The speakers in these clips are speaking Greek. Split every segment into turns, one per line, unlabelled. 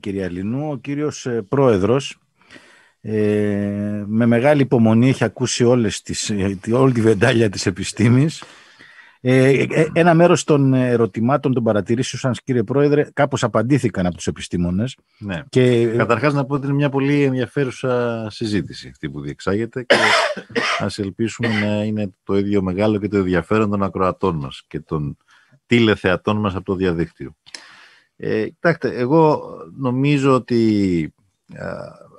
κυρία Λινού, ο κύριος ε, Πρόεδρος ε, με μεγάλη υπομονή έχει ακούσει όλες τις, ε, όλη τη βεντάλια της επιστήμης. Ε, ε, ένα μέρος των ερωτημάτων, των παρατηρήσεων σας κύριε Πρόεδρε, κάπως απαντήθηκαν από τους επιστήμονες. Ναι. Καταρχάς να πω ότι είναι μια πολύ ενδιαφέρουσα συζήτηση αυτή που διεξάγεται και ας ελπίσουμε να είναι το ίδιο μεγάλο και το ενδιαφέρον των ακροατών μας και των τηλεθεατών μας από το διαδίκτυο. Ε, κοιτάξτε, εγώ νομίζω ότι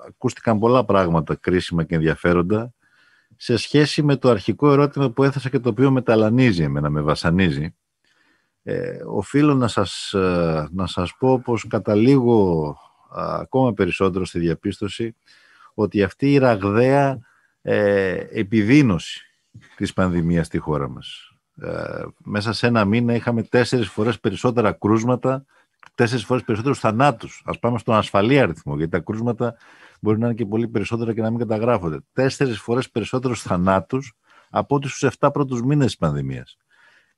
ακούστηκαν πολλά πράγματα κρίσιμα και ενδιαφέροντα σε σχέση με το αρχικό ερώτημα που έθεσα και το οποίο με ταλανίζει εμένα, με βασανίζει. Ε, οφείλω να σας, να σας πω πως καταλήγω α, ακόμα περισσότερο στη διαπίστωση ότι αυτή η ραγδαία ε, επιδίνωση της πανδημίας στη χώρα μας. Ε, μέσα σε ένα μήνα είχαμε τέσσερις φορές περισσότερα κρούσματα τέσσερις φορές περισσότερους θανάτους. Ας πάμε στον ασφαλή αριθμό, γιατί τα κρούσματα μπορεί να είναι και πολύ περισσότερα και να μην καταγράφονται. Τέσσερις φορές περισσότερους θανάτους από ό,τι στους 7 πρώτους μήνες της πανδημίας.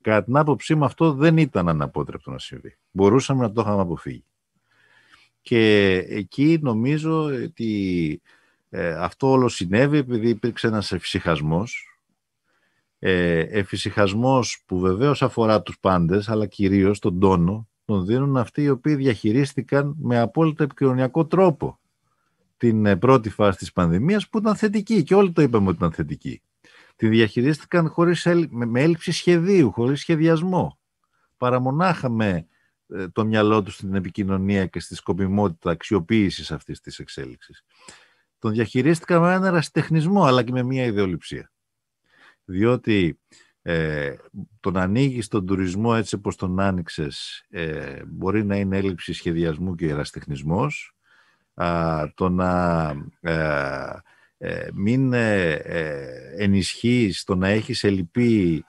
Κατά την άποψή μου, αυτό δεν ήταν αναπότρεπτο να συμβεί. Μπορούσαμε να το είχαμε αποφύγει. Και εκεί νομίζω ότι ε, αυτό όλο συνέβη επειδή υπήρξε ένας εφησυχασμός. Ε, εφησυχασμός που βεβαίως αφορά τους πάντες, αλλά κυρίως τον τόνο δίνουν αυτοί οι οποίοι διαχειρίστηκαν με απόλυτα επικοινωνιακό τρόπο την ε, πρώτη φάση της πανδημίας που ήταν θετική και όλοι το είπαμε ότι ήταν θετική. Την διαχειρίστηκαν χωρίς, με έλλειψη σχεδίου, χωρίς σχεδιασμό. Παραμονάχα με ε, το μυαλό τους στην επικοινωνία και στη σκοπιμότητα αξιοποίησης αυτής της εξέλιξης. Τον διαχειρίστηκαν με έναν ερασιτεχνισμό αλλά και με μια ιδεολειψία. Διότι ε, το να ανοίγεις τον τουρισμό έτσι όπως τον άνοιξες ε, μπορεί να είναι έλλειψη σχεδιασμού και εραστεχνισμός. το να ε, ε μην ε, ε, ενισχύεις το να έχεις ελλειπή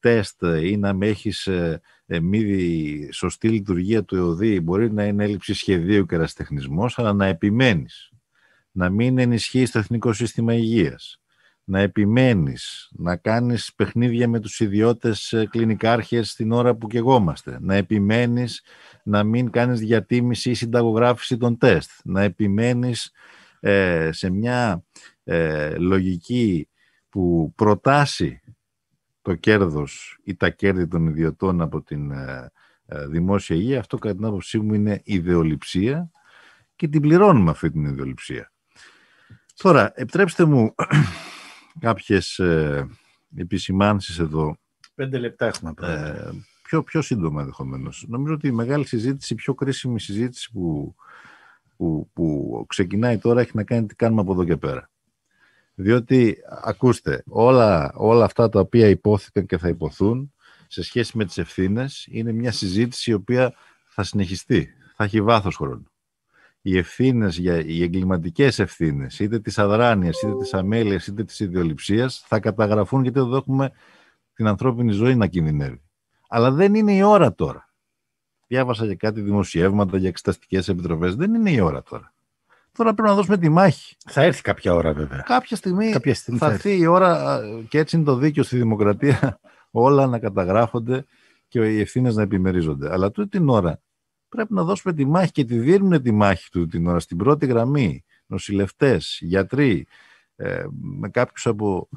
τεστ ή να με έχεις σωστή λειτουργία του ΕΟΔΗ μπορεί να είναι έλλειψη σχεδίου και εραστεχνισμός, αλλά να επιμένεις. Να μην ενισχύεις το Εθνικό Σύστημα Υγείας να επιμένεις, να κάνεις παιχνίδια με τους ιδιώτες ε, κλινικάρχες την ώρα που κεγόμαστε, να επιμένεις να μην κάνεις διατίμηση ή συνταγογράφηση των τεστ, να επιμένεις ε, σε μια ε, λογική που προτάσει το κέρδος ή τα κέρδη των ιδιωτών από την δημόσια υγεία, αυτό κατά την άποψή μου είναι ιδεολειψία και την πληρώνουμε αυτή την ιδεολειψία. Τώρα, επιτρέψτε μου κάποιες ε, επισημάνσεις εδώ. Πέντε λεπτά έχουμε ε, πιο, πιο σύντομα ενδεχομένως. Νομίζω ότι η μεγάλη συζήτηση, η πιο κρίσιμη συζήτηση που, που, ξεκινάει τώρα έχει να κάνει τι κάνουμε από εδώ και πέρα. Διότι, ακούστε, όλα, όλα αυτά τα οποία υπόθηκαν και θα υποθούν σε σχέση με τις ευθύνες είναι μια συζήτηση η οποία θα συνεχιστεί, θα έχει βάθος χρόνου οι ευθύνες, οι εγκληματικές ευθύνες, είτε της αδράνειας, είτε της αμέλειας, είτε της ιδιοληψίας, θα καταγραφούν γιατί εδώ έχουμε την ανθρώπινη ζωή να κινδυνεύει. Αλλά δεν είναι η ώρα τώρα. Διάβασα για κάτι δημοσιεύματα, για εξεταστικές επιτροπές. Δεν είναι η ώρα τώρα. Τώρα πρέπει να δώσουμε τη μάχη. Θα έρθει κάποια ώρα, βέβαια. Κάποια στιγμή, θα, θα έρθει η ώρα, και έτσι είναι το δίκαιο στη δημοκρατία, όλα να καταγράφονται και οι ευθύνες να επιμερίζονται. Αλλά τούτη την ώρα πρέπει να δώσουμε τη μάχη και τη δίνουν τη μάχη του την ώρα στην πρώτη γραμμή. Νοσηλευτές, γιατροί, ε, με κάποιους από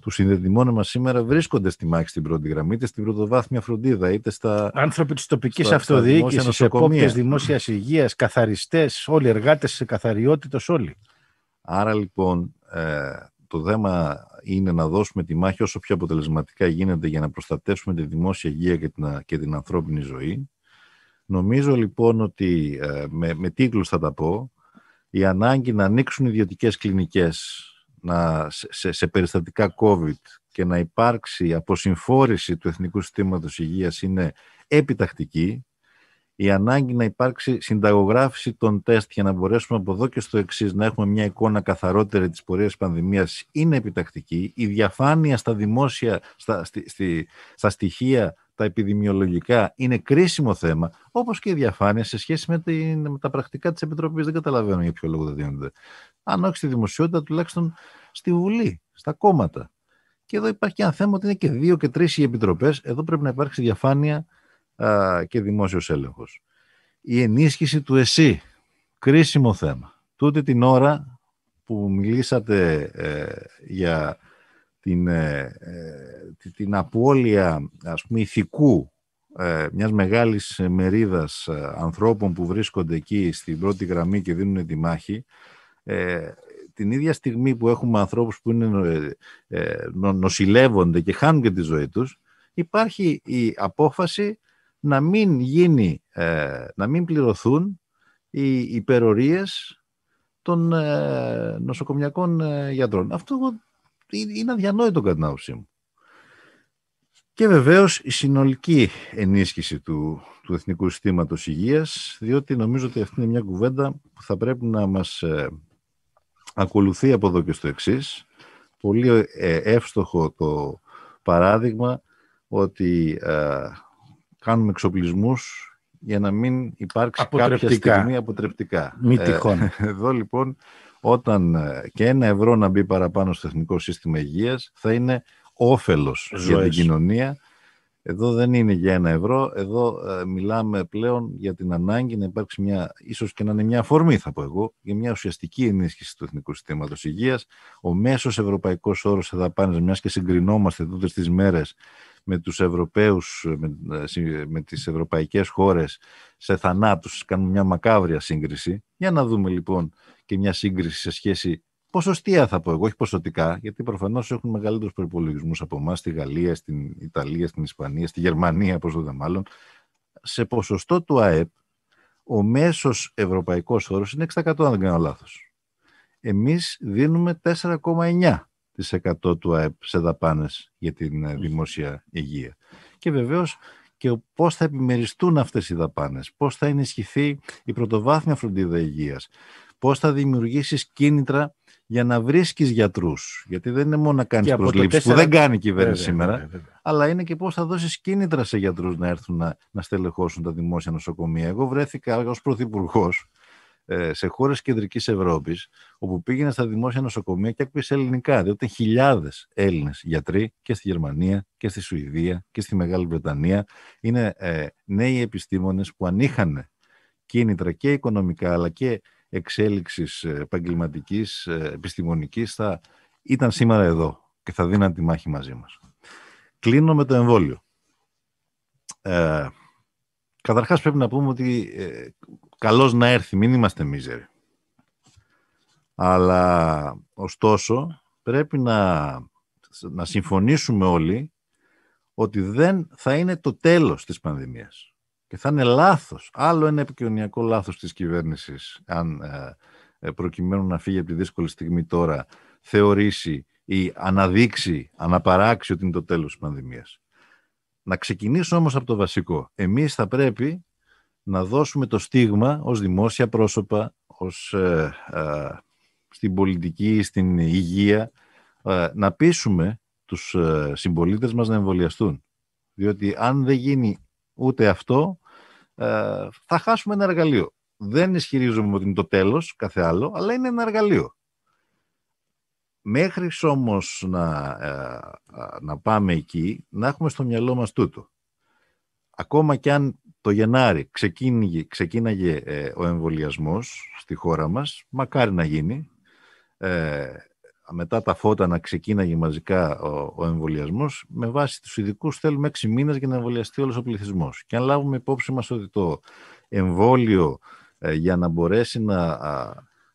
του συνδεδημόνε μας σήμερα βρίσκονται στη μάχη στην πρώτη γραμμή, είτε στην πρωτοβάθμια φροντίδα, είτε στα. Άνθρωποι της τοπική αυτοδιοίκηση, επόπτε δημόσιας υγείας, καθαριστές, όλοι εργάτες σε καθαριότητα, όλοι. Άρα λοιπόν ε, το θέμα είναι να δώσουμε τη μάχη όσο πιο αποτελεσματικά γίνεται για να προστατεύσουμε τη δημόσια υγεία και την ανθρώπινη ζωή Νομίζω λοιπόν ότι, ε, με, με τίτλους θα τα πω, η ανάγκη να ανοίξουν ιδιωτικές κλινικές να, σε, περιστατικά COVID και να υπάρξει αποσυμφόρηση του Εθνικού Συστήματος Υγείας είναι επιτακτική. Η ανάγκη να υπάρξει συνταγογράφηση των τεστ για να μπορέσουμε από εδώ και στο εξής να έχουμε μια εικόνα καθαρότερη της πορείας της πανδημίας είναι επιτακτική. Η διαφάνεια στα δημόσια, στη, στη, στα στοιχεία τα επιδημιολογικά είναι κρίσιμο θέμα, όπως και η διαφάνεια σε σχέση με, την, με τα πρακτικά της Επιτροπής. Δεν καταλαβαίνω για ποιο λόγο δεν δίνονται. Αν όχι στη δημοσιότητα, τουλάχιστον στη Βουλή, στα κόμματα. Και εδώ υπάρχει και ένα θέμα ότι είναι και δύο και τρεις οι επιτροπές. Εδώ πρέπει να υπάρξει διαφάνεια α, και δημόσιος έλεγχος. Η ενίσχυση του ΕΣΥ. Κρίσιμο θέμα. Τούτη την ώρα που μιλήσατε ε, για την, ε, ε, την απώλεια ας πούμε, ηθικού ε, μιας μεγάλης μερίδας ανθρώπων που βρίσκονται εκεί στην πρώτη γραμμή και δίνουν τη μάχη, την ίδια στιγμή που έχουμε ανθρώπους που είναι, νοσηλεύονται και χάνουν και τη ζωή τους, υπάρχει η απόφαση να μην, γίνει, να μην πληρωθούν οι υπερορίες των νοσοκομιακών γιατρών. Αυτό είναι αδιανόητο κατά την άποψή μου. Και βεβαίως η συνολική ενίσχυση του, του Εθνικού Συστήματος Υγείας, διότι νομίζω ότι αυτή είναι μια κουβέντα που θα πρέπει να μας ε, ακολουθεί από εδώ και στο εξής. Πολύ ε, εύστοχο το παράδειγμα ότι ε, κάνουμε εξοπλισμούς για να μην υπάρξει κάποια στιγμή αποτρεπτικά. Μη τυχόν. Ε, εδώ λοιπόν όταν ε, και ένα ευρώ να μπει παραπάνω στο εθνικό σύστημα υγείας θα είναι όφελος για την κοινωνία. Εδώ δεν είναι για ένα ευρώ, εδώ ε, μιλάμε πλέον για την ανάγκη να υπάρξει μια, ίσως και να είναι μια αφορμή θα πω εγώ, για μια ουσιαστική ενίσχυση του Εθνικού Συστήματος Υγείας. Ο μέσος ευρωπαϊκός όρος θα δαπάνες, μιας και συγκρινόμαστε τότε στις μέρες με τους Ευρωπαίους, με, ε, με τις ευρωπαϊκές χώρες σε θανάτους, κάνουν μια μακάβρια σύγκριση. Για να δούμε λοιπόν και μια σύγκριση σε σχέση ποσοστία θα πω εγώ, όχι ποσοτικά, γιατί προφανώς έχουν μεγαλύτερους προπολογισμού από εμάς στη Γαλλία, στην Ιταλία, στην Ισπανία, στη Γερμανία, όπω το μάλλον. Σε ποσοστό του ΑΕΠ, ο μέσος ευρωπαϊκός όρος είναι 6% αν δεν κάνω λάθος. Εμείς δίνουμε 4,9%. 1% του ΑΕΠ σε δαπάνες για την ε, δημόσια υγεία. Και βεβαίως και πώς θα επιμεριστούν αυτές οι δαπάνες, πώς θα ενισχυθεί η πρωτοβάθμια φροντίδα υγείας, πώς θα δημιουργήσεις κίνητρα για να βρίσκεις γιατρούς, γιατί δεν είναι μόνο να κάνεις προσλήψεις, που δεν κάνει η κυβέρνηση σήμερα, αλλά είναι και πώς θα δώσεις κίνητρα σε γιατρούς να έρθουν να, να στελεχώσουν τα δημόσια νοσοκομεία. Εγώ βρέθηκα ως πρωθυπουργός ε, σε χώρες κεντρικής Ευρώπης, όπου πήγαινε στα δημόσια νοσοκομεία και άκουγες ελληνικά, διότι δηλαδή, χιλιάδες Έλληνες γιατροί και στη Γερμανία και στη Σουηδία και στη Μεγάλη Βρετανία. Είναι ε, νέοι επιστήμονες που ανήχανε κίνητρα και οικονομικά, αλλά και εξέλιξης ε, επαγγελματικής, επιστημονικής, θα ήταν σήμερα εδώ και θα δίναν τη μάχη μαζί μας. Κλείνω με το εμβόλιο. Ε, Καταρχάς πρέπει να πούμε ότι ε, καλώς να έρθει, μην είμαστε μίζεροι. Αλλά ωστόσο πρέπει να, να συμφωνήσουμε όλοι ότι δεν θα είναι το τέλος της πανδημίας. Και θα είναι λάθος, άλλο ένα επικοινωνιακό λάθος της κυβέρνησης, αν ε, ε, προκειμένου να φύγει από τη δύσκολη στιγμή τώρα, θεωρήσει ή αναδείξει, αναπαράξει ότι είναι το τέλος της πανδημίας. Να ξεκινήσω όμως από το βασικό. Εμείς θα πρέπει να δώσουμε το στίγμα ως δημόσια πρόσωπα, ως, ε, ε, στην πολιτική, στην υγεία, ε, να πείσουμε τους συμπολίτες μας να εμβολιαστούν. Διότι αν δεν γίνει ούτε αυτό, θα χάσουμε ένα εργαλείο. Δεν ισχυρίζομαι ότι είναι το τέλος, κάθε άλλο, αλλά είναι ένα εργαλείο. Μέχρι όμως να, ε, να πάμε εκεί, να έχουμε στο μυαλό μας τούτο. Ακόμα κι αν το Γενάρη ξεκίνηγε, ξεκίναγε ε, ο εμβολιασμός στη χώρα μας, μακάρι να γίνει, ε, μετά τα φώτα να ξεκίναγε μαζικά ο, ο εμβολιασμός, με βάση τους ειδικούς θέλουμε έξι μήνες για να εμβολιαστεί όλος ο πληθυσμός. Και αν λάβουμε υπόψη μας ότι το εμβόλιο ε, για να μπορέσει να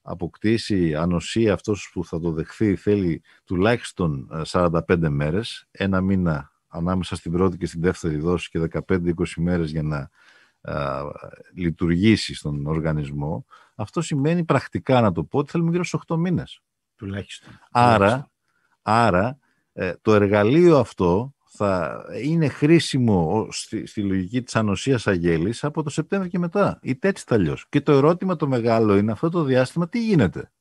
αποκτήσει ανοσία αυτός που θα το δεχθεί θέλει τουλάχιστον 45 ε, μέρες, ένα μήνα ανάμεσα στην πρώτη και στην δεύτερη δόση και 15-20 μέρες για να λειτουργήσει στον οργανισμό, αυτό σημαίνει πρακτικά να το πω ότι θέλουμε γύρω στους 8 μήνες. Τουλάχιστον. Άρα, άρα ε, το εργαλείο αυτό θα είναι χρήσιμο στη, λογική της ανοσίας αγέλης από το Σεπτέμβριο και μετά. Ή έτσι θα Και το ερώτημα το μεγάλο είναι αυτό το διάστημα τι γίνεται.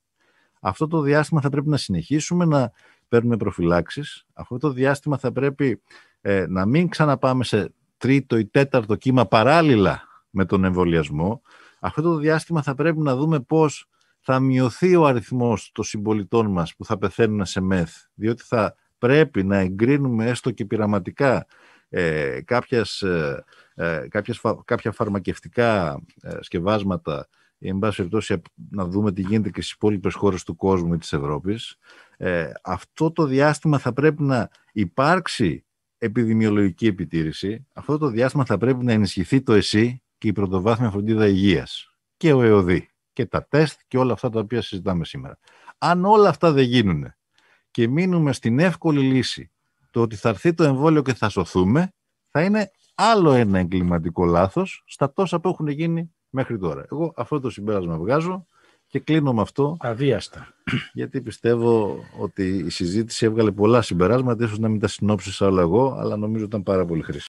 Αυτό το διάστημα θα πρέπει να συνεχίσουμε να παίρνουμε προφυλάξεις. Αυτό το διάστημα θα πρέπει ε, να μην ξαναπάμε σε τρίτο ή τέταρτο κύμα παράλληλα με τον εμβολιασμό. Αυτό το διάστημα θα πρέπει να δούμε πώς θα μειωθεί ο αριθμός των συμπολιτών μας που θα πεθαίνουν σε μεθ, διότι θα πρέπει να εγκρίνουμε έστω και πειραματικά ε, κάποιες, ε, ε κάποιες, κάποια φαρμακευτικά ε, σκευάσματα ή εν πάση περιπτώσει να δούμε τι γίνεται και στις υπόλοιπες χώρες του κόσμου ή της Ευρώπης, ε, αυτό το διάστημα θα πρέπει να υπάρξει επιδημιολογική επιτήρηση, αυτό το διάστημα θα πρέπει να ενισχυθεί το ΕΣΥ και η πρωτοβάθμια φροντίδα υγείας και ο ΕΟΔΗ και τα τεστ και όλα αυτά τα οποία συζητάμε σήμερα. Αν όλα αυτά δεν γίνουν και μείνουμε στην εύκολη λύση, το ότι θα έρθει το εμβόλιο και θα σωθούμε, θα είναι άλλο ένα εγκληματικό λάθος στα τόσα που έχουν γίνει μέχρι τώρα. Εγώ αυτό το συμπέρασμα βγάζω και κλείνω με αυτό. αδίαστα. Γιατί πιστεύω ότι η συζήτηση έβγαλε πολλά συμπεράσματα, ίσως να μην τα συνόψισα όλα εγώ, αλλά νομίζω ήταν πάρα πολύ χρήσιμο.